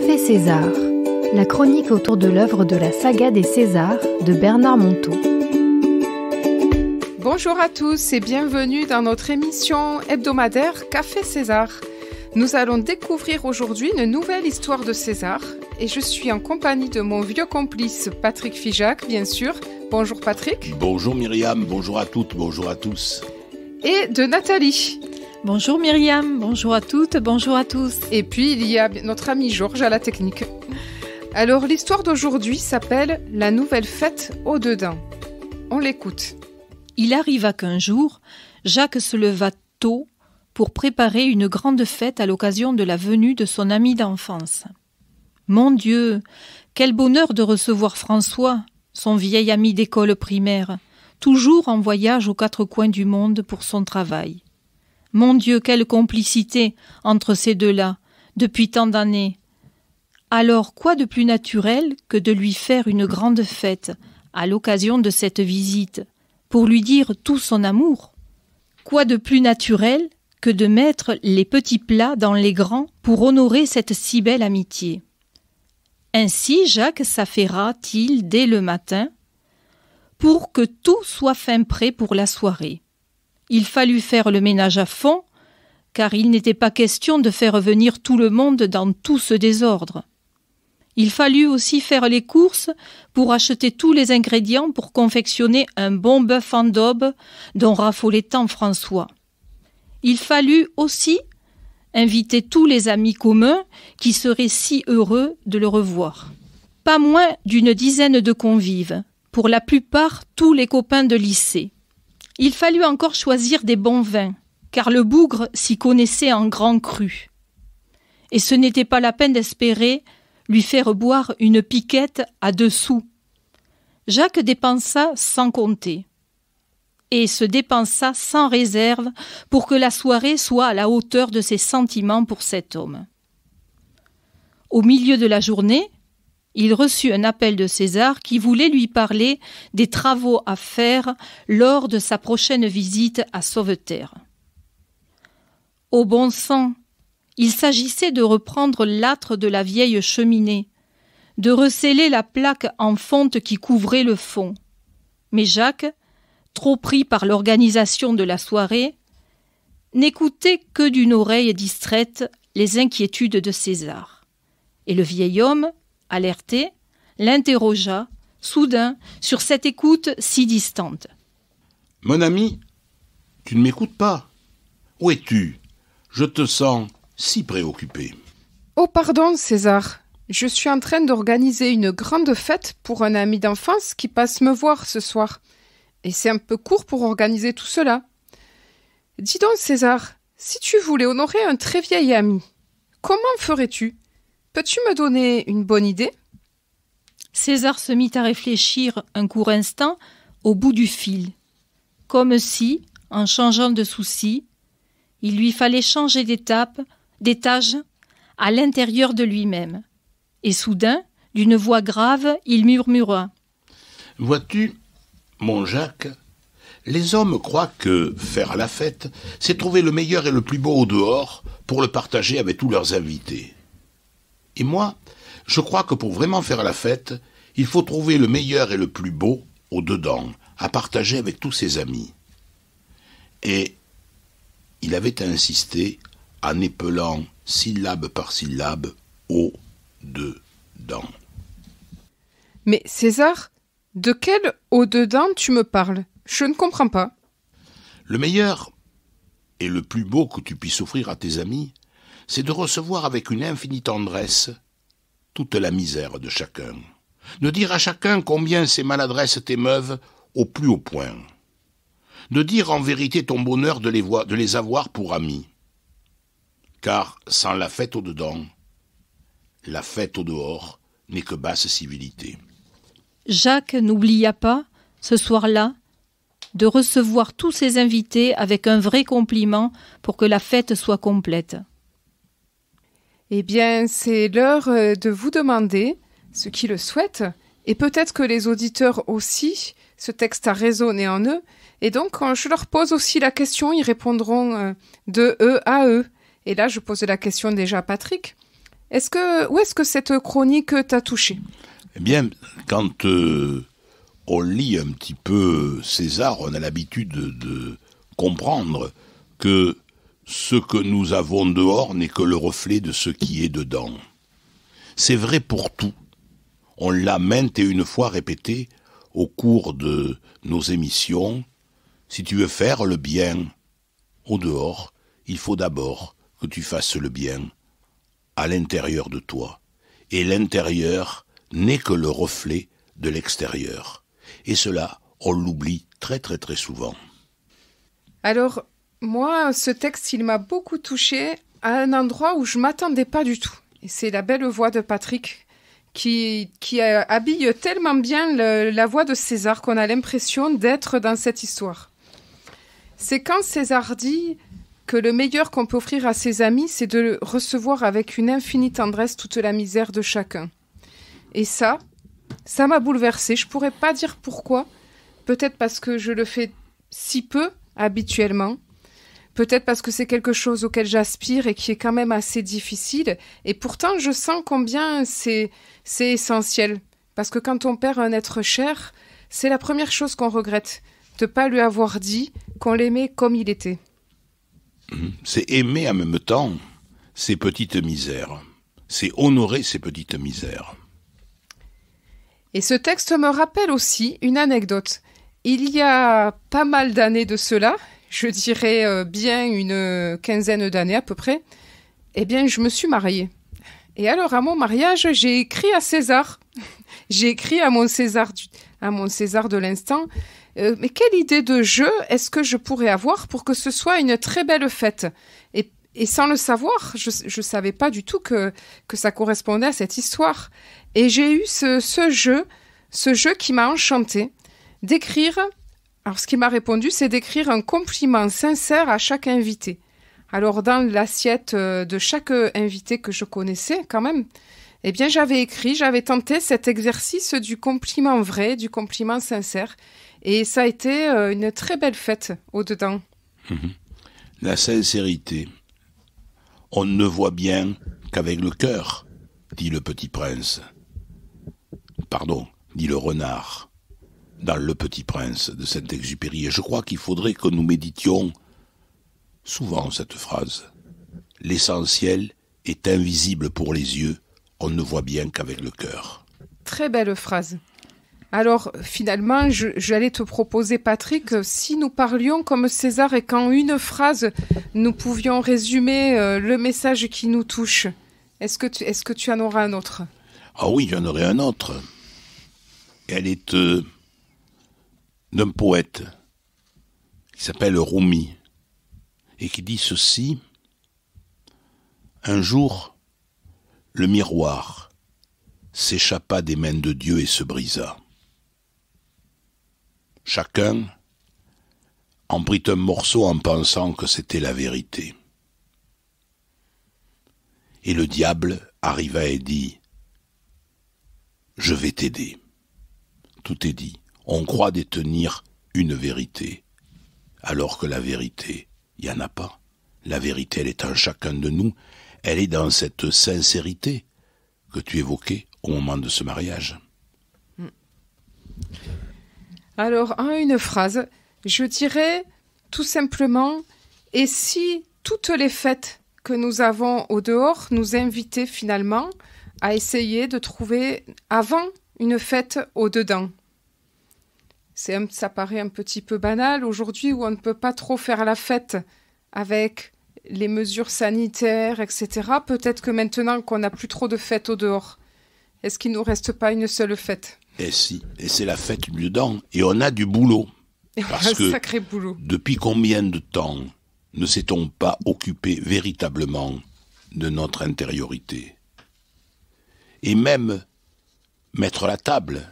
Café César, la chronique autour de l'œuvre de la saga des Césars de Bernard Monteau. Bonjour à tous et bienvenue dans notre émission hebdomadaire Café César. Nous allons découvrir aujourd'hui une nouvelle histoire de César et je suis en compagnie de mon vieux complice Patrick Fijac, bien sûr. Bonjour Patrick. Bonjour Myriam, bonjour à toutes, bonjour à tous. Et de Nathalie. Bonjour Myriam, bonjour à toutes, bonjour à tous. Et puis il y a notre ami Georges à la technique. Alors l'histoire d'aujourd'hui s'appelle La nouvelle fête au dedans. On l'écoute. Il arriva qu'un jour, Jacques se leva tôt pour préparer une grande fête à l'occasion de la venue de son ami d'enfance. Mon Dieu, quel bonheur de recevoir François, son vieil ami d'école primaire, toujours en voyage aux quatre coins du monde pour son travail. Mon Dieu, quelle complicité entre ces deux-là, depuis tant d'années. Alors quoi de plus naturel que de lui faire une grande fête à l'occasion de cette visite, pour lui dire tout son amour Quoi de plus naturel que de mettre les petits plats dans les grands pour honorer cette si belle amitié Ainsi Jacques s'affaira-t-il dès le matin pour que tout soit fin prêt pour la soirée. Il fallut faire le ménage à fond, car il n'était pas question de faire venir tout le monde dans tout ce désordre. Il fallut aussi faire les courses pour acheter tous les ingrédients pour confectionner un bon bœuf en daube dont raffolait tant François. Il fallut aussi inviter tous les amis communs qui seraient si heureux de le revoir. Pas moins d'une dizaine de convives, pour la plupart tous les copains de lycée. Il fallut encore choisir des bons vins, car le bougre s'y connaissait en grand cru. Et ce n'était pas la peine d'espérer lui faire boire une piquette à deux sous. Jacques dépensa sans compter et se dépensa sans réserve pour que la soirée soit à la hauteur de ses sentiments pour cet homme. Au milieu de la journée, il reçut un appel de César qui voulait lui parler des travaux à faire lors de sa prochaine visite à Sauveterre. Au bon sang, il s'agissait de reprendre l'âtre de la vieille cheminée, de receller la plaque en fonte qui couvrait le fond. Mais Jacques, trop pris par l'organisation de la soirée, n'écoutait que d'une oreille distraite les inquiétudes de César. Et le vieil homme, alerté, l'interrogea, soudain, sur cette écoute si distante. Mon ami, tu ne m'écoutes pas. Où es-tu Je te sens si préoccupé. Oh pardon, César. Je suis en train d'organiser une grande fête pour un ami d'enfance qui passe me voir ce soir. Et c'est un peu court pour organiser tout cela. Dis donc, César, si tu voulais honorer un très vieil ami, comment ferais-tu Peux-tu me donner une bonne idée César se mit à réfléchir un court instant au bout du fil, comme si, en changeant de souci, il lui fallait changer d'étape, d'étage, à l'intérieur de lui-même. Et soudain, d'une voix grave, il murmura Vois-tu, mon Jacques, les hommes croient que faire la fête, c'est trouver le meilleur et le plus beau au dehors pour le partager avec tous leurs invités. Et moi, je crois que pour vraiment faire la fête, il faut trouver le meilleur et le plus beau au dedans, à partager avec tous ses amis. Et il avait insisté en épelant syllabe par syllabe au dedans. Mais César, de quel au dedans tu me parles Je ne comprends pas. Le meilleur et le plus beau que tu puisses offrir à tes amis, c'est de recevoir avec une infinie tendresse toute la misère de chacun, de dire à chacun combien ses maladresses t'émeuvent au plus haut point, de dire en vérité ton bonheur de les, de les avoir pour amis, car sans la fête au dedans, la fête au dehors n'est que basse civilité. Jacques n'oublia pas, ce soir-là, de recevoir tous ses invités avec un vrai compliment pour que la fête soit complète. Eh bien, c'est l'heure euh, de vous demander ce qui le souhaite, et peut-être que les auditeurs aussi, ce texte a résonné en eux, et donc quand euh, je leur pose aussi la question, ils répondront euh, de eux à eux. Et là, je pose la question déjà à Patrick. Est-ce que, où est-ce que cette chronique t'a touché Eh bien, quand on lit un petit peu César, on a l'habitude de comprendre que ce que nous avons dehors n'est que le reflet de ce qui est dedans. C'est vrai pour tout. On l'a maintes et une fois répété au cours de nos émissions. Si tu veux faire le bien au dehors, il faut d'abord que tu fasses le bien à l'intérieur de toi. Et l'intérieur n'est que le reflet de l'extérieur. Et cela, on l'oublie très très très souvent. Alors, moi, ce texte, il m'a beaucoup touché à un endroit où je m'attendais pas du tout. c'est la belle voix de Patrick qui, habille tellement bien la voix de César qu'on a l'impression d'être dans cette histoire. C'est quand César dit que le meilleur qu'on peut offrir à ses amis, c'est de recevoir avec une infinie tendresse toute la misère de chacun. Et ça, ça m'a bouleversée. Je pourrais pas dire pourquoi. Peut-être parce que je le fais si peu habituellement. Peut-être parce que c'est quelque chose auquel j'aspire et qui est quand même assez difficile. Et pourtant, je sens combien c'est essentiel. Parce que quand on perd un être cher, c'est la première chose qu'on regrette, de ne pas lui avoir dit qu'on l'aimait comme il était. Mhm. C'est aimer en même temps ses petites misères. C'est honorer ses petites misères. Et ce texte me rappelle aussi une anecdote. Il y a pas mal d'années de cela, je dirais euh, bien une euh, quinzaine d'années à peu près, eh bien, je me suis mariée. Et alors, à mon mariage, j'ai écrit à César. j'ai écrit à mon César, à mon de l'instant. Euh, mais quelle idée de jeu est-ce que je pourrais avoir pour que ce soit une très belle fête et, sans le savoir, je ne savais pas du tout que, que ça correspondait à cette histoire. Et j'ai eu ce, ce, jeu, ce jeu qui m'a enchantée, d'écrire alors, ce qu'il m'a répondu, c'est d'écrire un compliment sincère à chaque invité. Alors, dans l'assiette euh, de chaque euh, invité que je connaissais, quand même, eh bien, j'avais écrit, j'avais tenté cet exercice du compliment vrai, du compliment sincère. Et ça a été euh, une très belle fête au-dedans. Mhm. La sincérité, on ne voit bien qu'avec le cœur, dit le petit prince. Pardon, dit le renard dans Le Petit Prince de Saint-Exupéry. Et je crois qu'il faudrait que nous méditions souvent cette phrase. L'essentiel est invisible pour les yeux, on ne voit bien qu'avec le cœur. Très belle phrase. Alors finalement, j'allais te proposer, Patrick, si nous parlions comme César et qu'en une phrase, nous pouvions résumer euh, le message qui nous touche, est-ce que, tu, est que tu en auras un autre Ah oui, j'en aurai un autre. Elle est euh, d'un poète qui s'appelle Rumi et qui dit ceci Un jour, le miroir s'échappa des mains de Dieu et se brisa. Chacun en prit un morceau en pensant que c'était la vérité. Et le diable arriva et dit Je vais t'aider. Tout est dit on croit détenir une vérité, alors que la vérité, il n'y en a pas. La vérité, elle est en chacun de nous, elle est dans cette sincérité que tu évoquais au moment de ce mariage. Hmm. Alors, en une phrase, je dirais tout simplement, et si toutes les fêtes que nous avons au dehors nous invitaient finalement à essayer de trouver avant une fête au dedans c'est ça paraît un petit peu banal aujourd'hui où on ne peut pas trop faire la fête avec les mesures sanitaires, etc. Peut-être que maintenant qu'on n'a plus trop de fêtes au dehors, est-ce qu'il nous reste pas une seule fête Eh si, et c'est la fête du dedans. Et on a du boulot. Parce que sacré boulot. depuis combien de temps ne s'est-on pas occupé véritablement de notre intériorité Et même mettre la table,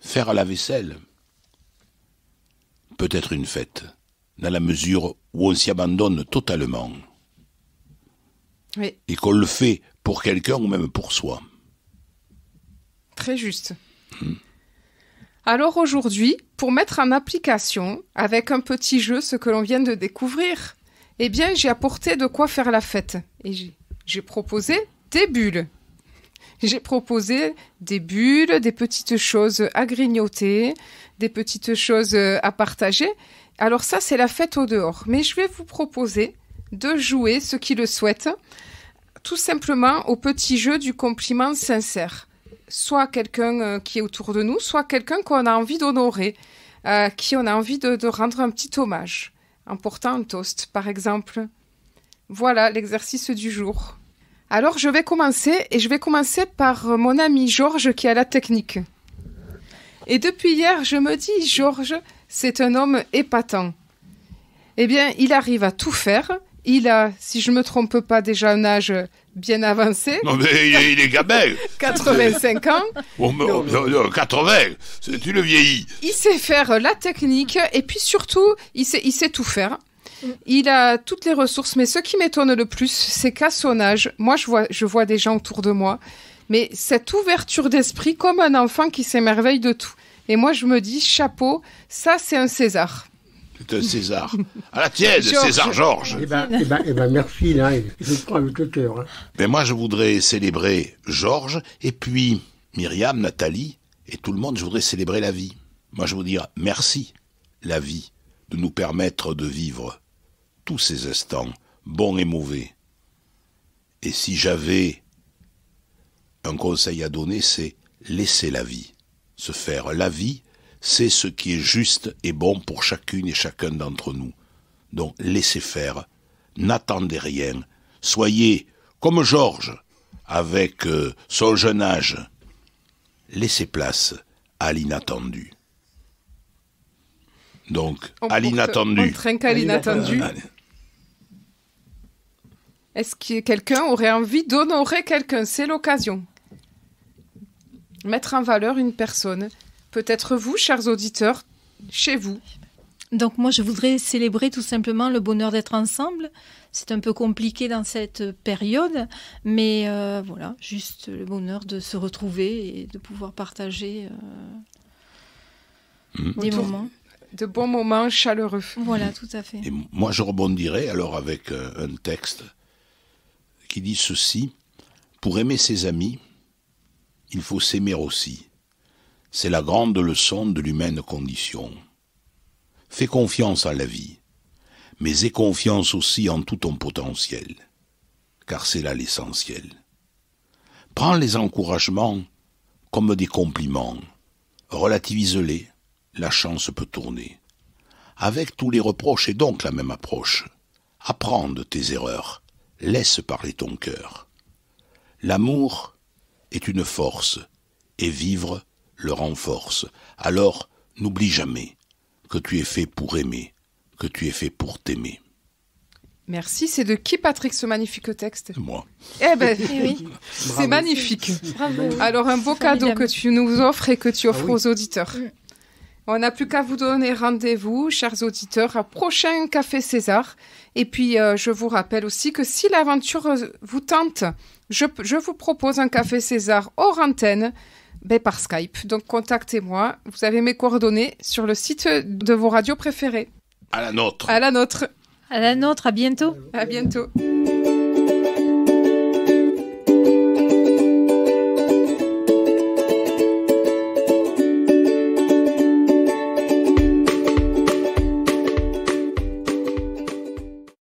faire la vaisselle, peut être une fête, dans la mesure où on s'y abandonne totalement. Et qu'on le fait pour quelqu'un ou même pour soi. Très juste. Hmm. Alors aujourd'hui, pour mettre en application, avec un petit jeu, ce que l'on vient de découvrir, eh bien j'ai apporté de quoi faire la fête. Et j'ai proposé des bulles. J'ai proposé des bulles, des petites choses à grignoter, des petites choses à partager. Alors ça, c'est la fête au dehors. Mais je vais vous proposer de jouer, ceux qui le souhaitent, tout simplement au petit jeu du compliment sincère. Soit quelqu'un euh, qui est autour de nous, soit quelqu'un qu'on a envie d'honorer, euh, qui on a envie de rendre un petit hommage en portant un toast, par exemple. Voilà l'exercice du jour. Alors je vais commencer et je vais commencer par euh, mon ami Georges qui a la technique. Et depuis hier, je me dis, Georges, c'est un homme épatant. Eh bien, il arrive à tout faire. Il a, si je ne me trompe pas, déjà un âge bien avancé. Non, mais il est, 85 ans. 80, tu le vieillis. Il sait faire la technique et puis surtout, il sait tout faire. Il a toutes les ressources, mais ce qui m'étonne le plus, c'est qu'à son âge, moi je vois, je vois des gens autour de moi, mais cette ouverture d'esprit comme un enfant qui s'émerveille de tout. Et moi je me dis, chapeau, ça c'est un César. C'est un César. À la tienne, César Georges. Eh bien, eh ben, eh ben, merci, là, je prends avec le cœur. Hein. Mais moi, je voudrais célébrer Georges, et puis Myriam, Nathalie, et tout le monde, je voudrais célébrer la vie. Moi, je vous dire merci, la vie, de nous permettre de vivre tous ces instants, bons et mauvais. Et si j'avais un conseil à donner, c'est laisser la vie se faire. La vie, c'est ce qui est juste et bon pour chacune et chacun d'entre nous. Donc laissez faire, n'attendez rien, soyez comme Georges, avec euh, son jeune âge. Laissez place à l'inattendu. Donc, à à l'inattendu. Est-ce que quelqu'un aurait envie d'honorer quelqu'un C'est l'occasion. Mettre en valeur une personne. Peut-être vous, chers auditeurs, chez vous. Donc moi, je voudrais célébrer tout simplement le bonheur d'être ensemble. C'est un peu compliqué dans cette période, mais euh, voilà, juste le bonheur de se retrouver et de pouvoir partager euh, mmh. des moments. De bons moments chaleureux. Voilà, tout à fait. Et moi, je rebondirai alors avec euh, un texte dit ceci Pour aimer ses amis, il faut s'aimer aussi. C'est la grande leçon de l'humaine condition. Fais confiance à la vie, mais aie confiance aussi en tout ton potentiel, car c'est là l'essentiel. Prends les encouragements comme des compliments, relativise-les, la chance peut tourner. Avec tous les reproches et donc la même approche, apprends de tes erreurs, Laisse parler ton cœur. L'amour est une force, et vivre le renforce. Alors, n'oublie jamais que tu es fait pour aimer, que tu es fait pour t'aimer. Merci. C'est de qui, Patrick, ce magnifique texte Moi. Eh ben, eh oui. c'est magnifique. Alors, un beau cadeau que tu nous offres et que tu ah offres aux auditeurs. Mm. On n'a plus qu'à vous donner rendez-vous, chers auditeurs, à prochain Café César. Et puis, euh, je vous rappelle aussi que si l'aventure euh, vous tente, je, vous propose un Café César hors antenne ben, par Skype. Donc, contactez-moi. Vous avez mes coordonnées sur le site de vos radios préférées. À la nôtre. À la nôtre. À la nôtre. À bientôt. À bientôt.